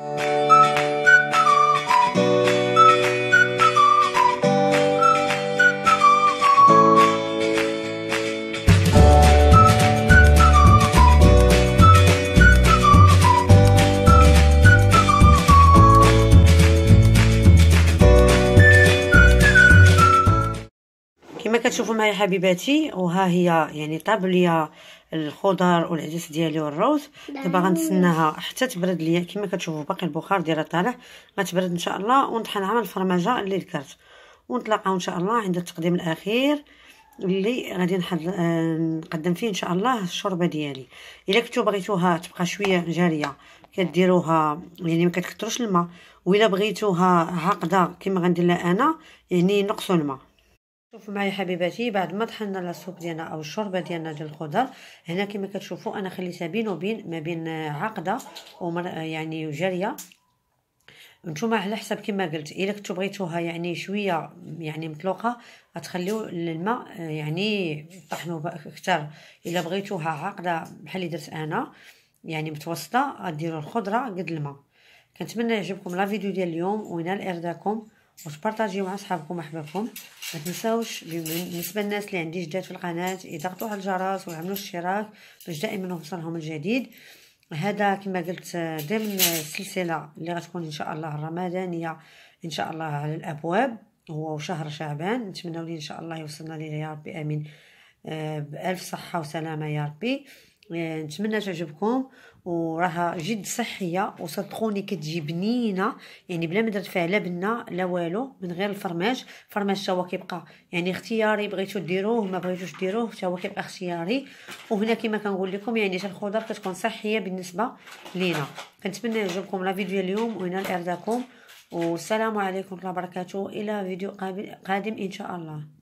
Thank you. كما كتشوفوا معايا حبيباتي وها هي يعني طاب ليا الخضر والعدس ديالي والروز دابا غنتسناها حتى تبرد ليا كما كتشوفوا باقي البخار ديالها طالع غتبرد ان شاء الله ونطحنها من الفرماجه اللي ذكرت ونتلاقاو ان شاء الله عند التقديم الاخير اللي غادي آه، نقدم فيه ان شاء الله الشوربه ديالي الا كنتو بغيتوها تبقى شويه جاريه كديروها يعني ما كتكثروش الماء والا بغيتوها عاقده كما غندير لها انا يعني نقصوا الماء شوفوا معايا حبيباتي بعد ما طحنا سوب ديالنا او الشوربه ديالنا ديال الخضر هنا كما كتشوفوا انا خليتها بين وبين ما بين عقده ومر يعني جاريه نتوما على حسب كما قلت الا كنتو بغيتوها يعني شويه يعني مطلوقه غتخليو الماء يعني طحنوا اكثر الا بغيتوها عقده بحال اللي درت انا يعني متوسطه غديروا الخضره قد الماء كنتمنى يعجبكم لا فيديو ديال اليوم وينال ارضاكم وتبارطاجيو مع صحابكم احبابكم ما تنساوش بالنسبه للناس اللي عندي جداد في القناه يضغطوا على الجرس ويعملوا الاشتراك باش دائما يوصلهم الجديد هذا كما قلت ضمن السلسله اللي غتكون ان شاء الله الرمضانيه ان شاء الله على الابواب هو شهر شعبان نتمنوا ان شاء الله يوصلنا ليه يا ربي امين آه، بالف صحه وسلامه يا ربي نتمنى تعجبكم وراها جد صحيه وصدقوني كتجي بنينه يعني بلا ما درت فيها لا بنه لا والو من غير الفرماج الفرماج هو كيبقى يعني اختياري بغيتو ديروه ما بغيتوش ديروه حتى هو كيبقى اختياري وهنا كما كنقول لكم يعني حتى الخضر كتكون صحيه بالنسبه لينا كنتمنى يعجبكم لا فيديو اليوم وهنا لارضاكم والسلام عليكم ورحمه الله وبركاته الى فيديو قادم ان شاء الله